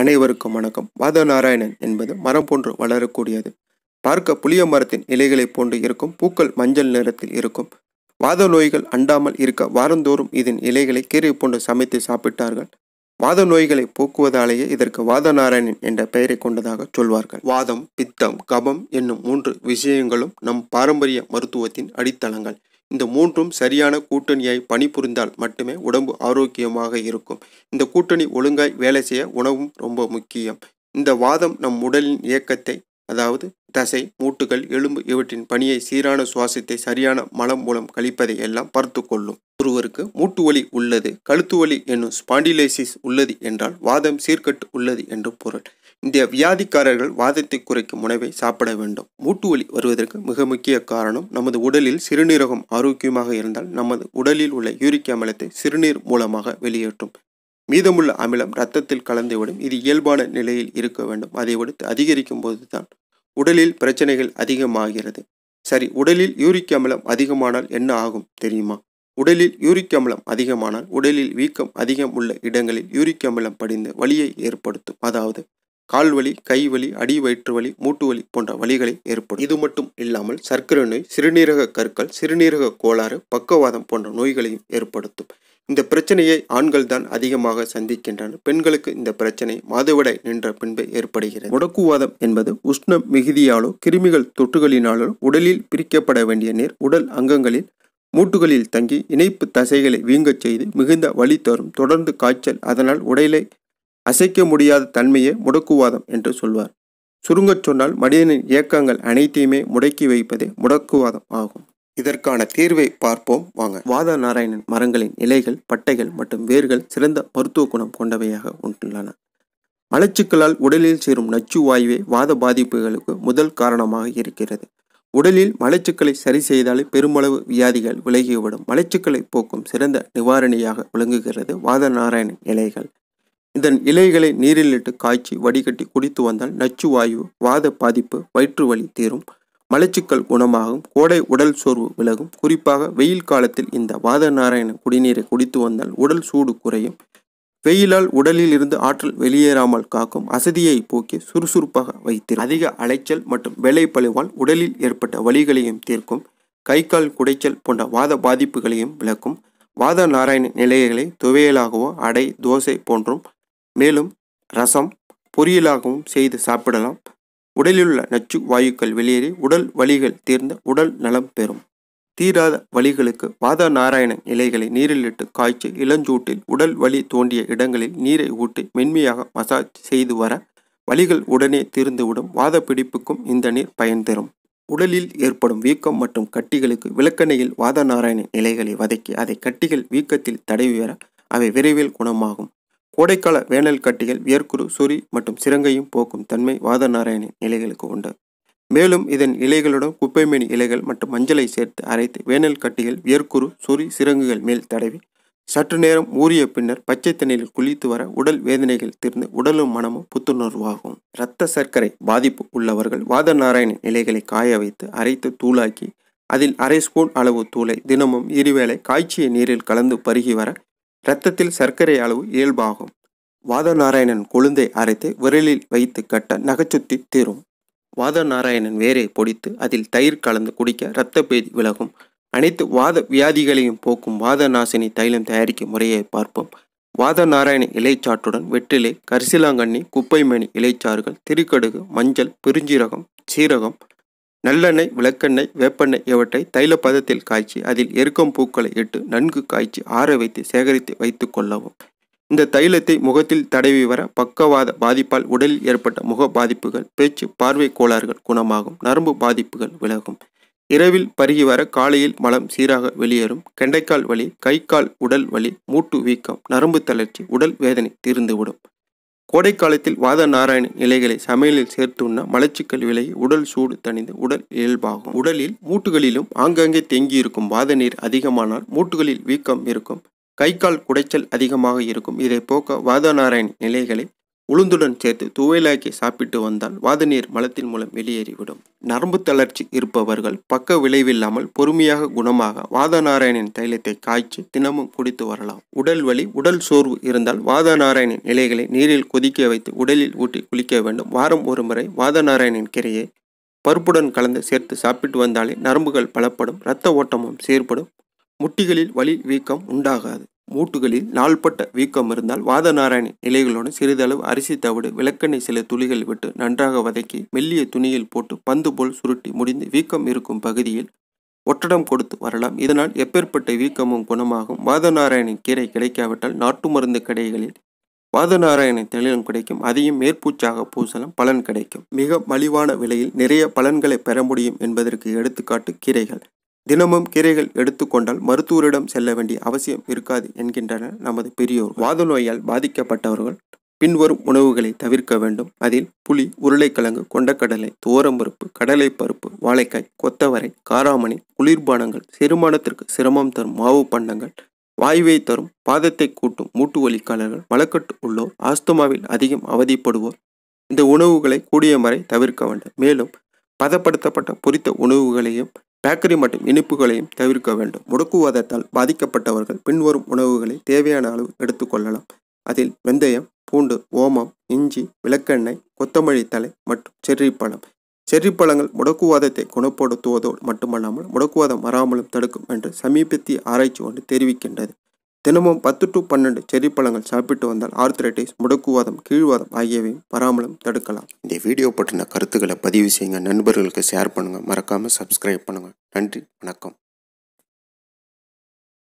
அனைவருக்கும் வணக்கம் வாத நாராயணன் என்பது மரம் போன்று வளரக்கூடியது பார்க்க புளிய மரத்தின் இலைகளை போன்று இருக்கும் பூக்கள் மஞ்சள் நிறத்தில் இருக்கும் வாத நோய்கள் அண்டாமல் இருக்க வாரந்தோறும் இதன் இலைகளை கீரை போன்று சமைத்து சாப்பிட்டார்கள் வாத நோய்களை போக்குவதாலேயே இதற்கு வாத நாராயணன் என்ற பெயரை கொண்டதாக சொல்வார்கள் வாதம் பித்தம் கபம் என்னும் மூன்று விஷயங்களும் நம் பாரம்பரிய மருத்துவத்தின் அடித்தளங்கள் இந்த மூன்றும் சரியான கூட்டணியாய் பணிபுரிந்தால் மட்டுமே உடம்பு ஆரோக்கியமாக இருக்கும் இந்த கூட்டணி ஒழுங்காய் வேலை செய்ய உணவும் ரொம்ப முக்கியம் இந்த வாதம் நம் உடலின் இயக்கத்தை அதாவது தசை மூட்டுகள் எலும்பு இவற்றின் பணியை சீரான சுவாசத்தை சரியான மலம் மூலம் கழிப்பதை எல்லாம் பார்த்து கொள்ளும் ஒருவருக்கு மூட்டு வலி உள்ளது கழுத்து வலி என்னும் ஸ்பாண்டிலைசிஸ் உள்ளது என்றால் வாதம் சீர்கட்டு உள்ளது என்று பொருள் இந்த வியாதிக்காரர்கள் வாதத்தை குறைக்கும் உணவை சாப்பிட வேண்டும் மூட்டு வலி வருவதற்கு மிக முக்கிய காரணம் நமது உடலில் சிறுநீரகம் ஆரோக்கியமாக இருந்தால் நமது உடலில் உள்ள யூரிக் அமிலத்தை சிறுநீர் மூலமாக வெளியேற்றும் மீதமுள்ள அமிலம் இரத்தத்தில் கலந்துவிடும் இது இயல்பான நிலையில் இருக்க வேண்டும் அதை விடுத்து அதிகரிக்கும் போது தான் உடலில் பிரச்சனைகள் அதிகமாகிறது சரி உடலில் யூரிக் அமிலம் அதிகமானால் என்ன ஆகும் தெரியுமா உடலில் யூரிக் அமிலம் அதிகமானால் உடலில் வீக்கம் அதிகம் உள்ள இடங்களில் யூரிக் அமிலம் படிந்து வலியை ஏற்படுத்தும் அதாவது கால்வலி வலி அடி வயிற்று வலி மூட்டு வலி போன்ற வழிகளை ஏற்படும் இது மட்டும் இல்லாமல் சர்க்கரை நோய் சிறுநீரக கற்கள் சிறுநீரக கோளாறு பக்கவாதம் போன்ற நோய்களையும் ஏற்படுத்தும் இந்த பிரச்சனையை ஆண்கள் தான் அதிகமாக சந்திக்கின்றனர் பெண்களுக்கு இந்த பிரச்சனை மாதவிடை நின்ற பின்பு ஏற்படுகிறது முடக்குவாதம் என்பது உஷ்ணம் மிகுதியாலோ கிருமிகள் தொற்றுகளினாலோ உடலில் பிரிக்கப்பட வேண்டிய நீர் உடல் அங்கங்களில் மூட்டுகளில் தங்கி இணைப்பு தசைகளை வீங்கச் செய்து மிகுந்த வலி தரும் தொடர்ந்து காய்ச்சல் அதனால் உடலை அசைக்க முடியாத தன்மையே முடக்குவாதம் என்று சொல்வார் சுருங்கச் சொன்னால் மனிதனின் இயக்கங்கள் அனைத்தையுமே முடக்கி வைப்பதே முடக்குவாதம் ஆகும் இதற்கான தீர்வை பார்ப்போம் வாங்க வாத நாராயணன் மரங்களின் இலைகள் பட்டைகள் மற்றும் வேர்கள் சிறந்த மருத்துவ குணம் கொண்டவையாக உண்டுள்ளன மலச்சுக்களால் உடலில் சேரும் நச்சு வாயுவே வாத பாதிப்புகளுக்கு முதல் காரணமாக இருக்கிறது உடலில் மலச்சுக்களை சரி செய்தாலே பெருமளவு வியாதிகள் விலகிவிடும் மலச்சுக்களை போக்கும் சிறந்த நிவாரணியாக விளங்குகிறது வாத நாராயணன் இலைகள் இதன் இலைகளை நீரில் இட்டு காய்ச்சி வடிகட்டி குடித்து வந்தால் நச்சு வாயு வாத பாதிப்பு வயிற்று வலி தீரும் மலச்சிக்கல் குணமாகும் கோடை உடல் சோர்வு விலகும் குறிப்பாக வெயில் காலத்தில் இந்த வாத நாராயண குடிநீரை குடித்து வந்தால் உடல் சூடு குறையும் வெயிலால் உடலில் இருந்து ஆற்றல் வெளியேறாமல் காக்கும் அசதியை போக்கி சுறுசுறுப்பாக வைத்து அதிக அலைச்சல் மற்றும் வேலை பழுவால் உடலில் ஏற்பட்ட வலிகளையும் தீர்க்கும் கை கால் குடைச்சல் போன்ற வாத பாதிப்புகளையும் விளக்கும் வாத நாராயண நிலைகளை துவையலாகவோ அடை தோசை போன்றும் மேலும் ரசம் பொரியலாகவும் செய்து சாப்பிடலாம் உடலிலுள்ள நச்சு வாயுக்கள் வெளியேறி உடல் வலிகள் தீர்ந்த உடல் நலம் பெறும் தீராத வலிகளுக்கு வாத நாராயணன் இலைகளை நீரிலிட்டு காய்ச்சி இளஞ்சூட்டில் உடல் வலி தோண்டிய இடங்களில் நீரை ஊட்டி மென்மையாக மசாஜ் செய்து வர வலிகள் உடனே தீர்ந்துவிடும் வாத பிடிப்புக்கும் இந்த நீர் பயன் தரும் உடலில் ஏற்படும் வீக்கம் மற்றும் கட்டிகளுக்கு விளக்கணையில் வாத நாராயணன் இலைகளை வதக்கி அதை கட்டிகள் வீக்கத்தில் தடவி வர அவை விரைவில் குணமாகும் கோடைக்கால வேனல் கட்டிகள் வியர்க்குரு சுரி மற்றும் சிறங்கையும் போக்கும் தன்மை நாராயணின் இலைகளுக்கு உண்டு மேலும் இதன் இலைகளுடன் குப்பைமேனி இலைகள் மற்றும் மஞ்சளை சேர்த்து அரைத்து வேனல் கட்டிகள் வியர்க்குரு சுரி சிறங்குகள் மேல் தடவி சற்று நேரம் ஊறிய பின்னர் பச்சை தண்ணீரில் குளித்து வர உடல் வேதனைகள் தீர்ந்து உடலும் மனமும் புத்துணர்வாகும் இரத்த சர்க்கரை பாதிப்பு உள்ளவர்கள் வாத நாராயணன் இலைகளை காய வைத்து அரைத்து தூளாக்கி அதில் அரை ஸ்பூன் அளவு தூளை தினமும் இருவேளை காய்ச்சிய நீரில் கலந்து பருகி வர இரத்தத்தில் சர்க்கரை அளவு இயல்பாகும் வாத நாராயணன் கொழுந்தை அரைத்து விரலில் வைத்து கட்ட நகைச்சுத்தி தீரும் வாத நாராயணன் வேரை பொடித்து அதில் தயிர் கலந்து குடிக்க இரத்த பேதி விலகும் அனைத்து வாத வியாதிகளையும் போக்கும் வாத நாசினி தைலம் தயாரிக்கும் முறையை பார்ப்போம் வாத நாராயண இலைச்சாற்றுடன் வெற்றிலை கரிசிலாங்கண்ணி குப்பைமணி இலைச்சாறுகள் திருக்கடுகு மஞ்சள் பிரிஞ்சீரகம் சீரகம் நல்லெண்ணெய் விளக்கெண்ணெய் வேப்பெண்ணெய் இவற்றை தைல பதத்தில் காய்ச்சி அதில் எருக்கம் பூக்களை இட்டு நன்கு காய்ச்சி ஆற வைத்து சேகரித்து வைத்து கொள்ளவும் இந்த தைலத்தை முகத்தில் தடவி வர பக்கவாத பாதிப்பால் உடலில் ஏற்பட்ட முக பாதிப்புகள் பேச்சு பார்வை கோளாறுகள் குணமாகும் நரம்பு பாதிப்புகள் விலகும் இரவில் பருகி வர காலையில் மலம் சீராக வெளியேறும் கெண்டைக்கால் வலி கை கால் உடல் வலி மூட்டு வீக்கம் நரம்பு தளர்ச்சி உடல் வேதனை தீர்ந்துவிடும் கோடை காலத்தில் வாத நாராயணன் இலைகளை சமையலில் சேர்த்து உண்ண மலச்சிக்கல் விலகி உடல் சூடு தணிந்து உடல் இயல்பாகும் உடலில் மூட்டுகளிலும் ஆங்காங்கே தேங்கியிருக்கும் வாத நீர் அதிகமானால் மூட்டுகளில் வீக்கம் இருக்கும் கை கால் குடைச்சல் அதிகமாக இருக்கும் இதை போக்க வாத நாராயண் நிலைகளை உளுந்துடன் சேர்த்து துவையலாக்கி சாப்பிட்டு வந்தால் வாதநீர் மலத்தின் மூலம் வெளியேறிவிடும் நரம்பு தளர்ச்சி இருப்பவர்கள் பக்க விளைவில்லாமல் பொறுமையாக குணமாக வாதநாராயணன் தைலத்தை காய்ச்சி தினமும் குடித்து வரலாம் உடல் வலி உடல் சோர்வு இருந்தால் வாதநாராயணன் இலைகளை நீரில் கொதிக்க வைத்து உடலில் ஊட்டி குளிக்க வேண்டும் வாரம் ஒரு முறை வாதநாராயணன் கிரையை பருப்புடன் கலந்து சேர்த்து சாப்பிட்டு வந்தாலே நரம்புகள் பலப்படும் இரத்த ஓட்டமும் சீர்படும் முட்டிகளில் வலி வீக்கம் உண்டாகாது மூட்டுகளில் நாள்பட்ட வீக்கம் இருந்தால் வாத நாராயண நிலைகளோடு சிறிதளவு அரிசி தவிடு விளக்கெண்ணெய் சில துளிகள் விட்டு நன்றாக வதக்கி மெல்லிய துணியில் போட்டு பந்து போல் சுருட்டி முடிந்து வீக்கம் இருக்கும் பகுதியில் ஒற்றடம் கொடுத்து வரலாம் இதனால் எப்பேற்பட்ட வீக்கமும் குணமாகும் வாத நாராயண கீரை கிடைக்காவிட்டால் நாட்டு மருந்து கடைகளில் வாத நாராயண தெளிலும் கிடைக்கும் அதையும் மேற்பூச்சாக பூசலம் பலன் கிடைக்கும் மிக மலிவான விலையில் நிறைய பலன்களை பெற முடியும் என்பதற்கு எடுத்துக்காட்டு கீரைகள் தினமும் கீரைகள் எடுத்துக்கொண்டால் மருத்துவரிடம் செல்ல வேண்டிய அவசியம் இருக்காது என்கின்றனர் நமது பெரியோர் வாத நோயால் பாதிக்கப்பட்டவர்கள் பின்வரும் உணவுகளை தவிர்க்க வேண்டும் அதில் புளி உருளைக்கிழங்கு கொண்டக்கடலை துவரம்பருப்பு கடலை பருப்பு வாழைக்காய் கொத்தவரை காராமணி குளிர்பானங்கள் செருமானத்திற்கு சிரமம் தரும் மாவு பண்டங்கள் வாயுவை தரும் பாதத்தை கூட்டும் மூட்டு வலிக்காளர்கள் வழக்கட்டு உள்ளோர் ஆஸ்துமாவில் அதிகம் அவதிப்படுவோர் இந்த உணவுகளை கூடிய வரை தவிர்க்க வேண்டும் மேலும் பதப்படுத்தப்பட்ட பொரித்த உணவுகளையும் பேக்கரி மற்றும் இனிப்புகளையும் தவிர்க்க வேண்டும் முடக்குவாதத்தால் பாதிக்கப்பட்டவர்கள் பின்வரும் உணவுகளை தேவையான அளவு எடுத்துக்கொள்ளலாம் அதில் வெந்தயம் பூண்டு ஓமம் இஞ்சி விளக்கெண்ணெய் கொத்தமல்லி தலை மற்றும் செர்ரி பழம் செர்ரி பழங்கள் முடக்குவாதத்தை குணப்படுத்துவதோடு மட்டுமல்லாமல் முடக்குவாதம் வராமலும் தடுக்கும் என்று சமீபத்திய ஆராய்ச்சி ஒன்று தெரிவிக்கின்றது தினமும் பத்து டு பன்னெண்டு செரி பழங்கள் சாப்பிட்டு வந்தால் ஆர்த்ரைட்டிஸ் முடக்குவாதம் கீழ்வாதம் ஆகியவையும் வராமலும் தடுக்கலாம் இந்த வீடியோ பற்றின கருத்துக்களை பதிவு செய்யுங்க நண்பர்களுக்கு ஷேர் பண்ணுங்கள் மறக்காமல் சப்ஸ்கிரைப் பண்ணுங்கள் நன்றி வணக்கம்